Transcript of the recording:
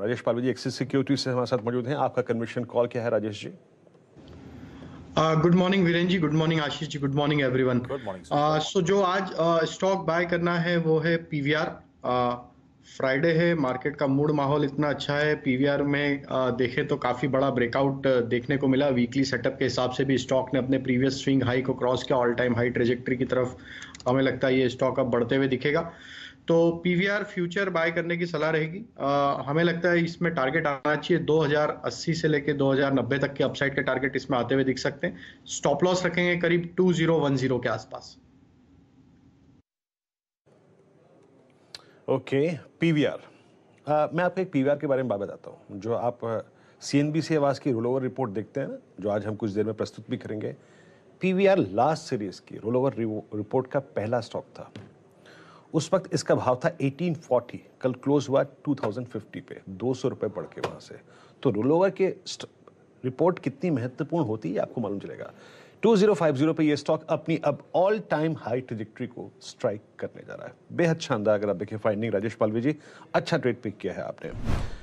Rajesh Pal ji Axis security से हमारे साथ मौजूद हैं आपका कन्विक्शन कॉल क्या है Rajesh ji good morning Viren ji good morning Ashish ji good morning everyone good morning so जो आज स्टॉक uh, बाय करना है वो है पीवीआर फ्राइडे है मार्केट का मूड माहौल इतना अच्छा है पीवीआर में देखे तो काफ़ी बड़ा ब्रेकआउट देखने को मिला वीकली सेटअप के हिसाब से भी स्टॉक ने अपने प्रीवियस स्विंग हाई को क्रॉस किया ऑल टाइम हाई ट्रेजेक्ट्री की तरफ हमें लगता है ये स्टॉक अब बढ़ते हुए दिखेगा तो पीवीआर फ्यूचर बाय करने की सलाह रहेगी हमें लगता है इसमें टारगेट आना चाहिए 2080 से लेकर 2090 तक के अपसाइड के टारगेट इसमें आते हुए दिख सकते हैं स्टॉप लॉस रखेंगे करीब 2010 के आसपास ओके पीवीआर मैं आपको एक पीवीआर के बारे में बात बताता हूँ जो आप सी एन बी सी आवाज़ की रोल ओवर रिपोर्ट देखते हैं ना जो आज हम कुछ देर में प्रस्तुत भी करेंगे पीवीआर लास्ट सीरीज की रोल ओवर रिपोर्ट का पहला स्टॉक था उस वक्त इसका भाव था 1840 कल क्लोज हुआ 2050 पे दो सौ रुपये बढ़ के वहाँ से तो रोल ओवर के रिपोर्ट कितनी महत्वपूर्ण होती है आपको मालूम चलेगा 2050 पे ये स्टॉक अपनी अब ऑल टाइम हाई ट्रेजिक्ट्री को स्ट्राइक करने जा रहा है बेहद शानदार अगर आप देखिए फाइंडिंग राजेश पालवी जी अच्छा ट्रेड पिक किया है आपने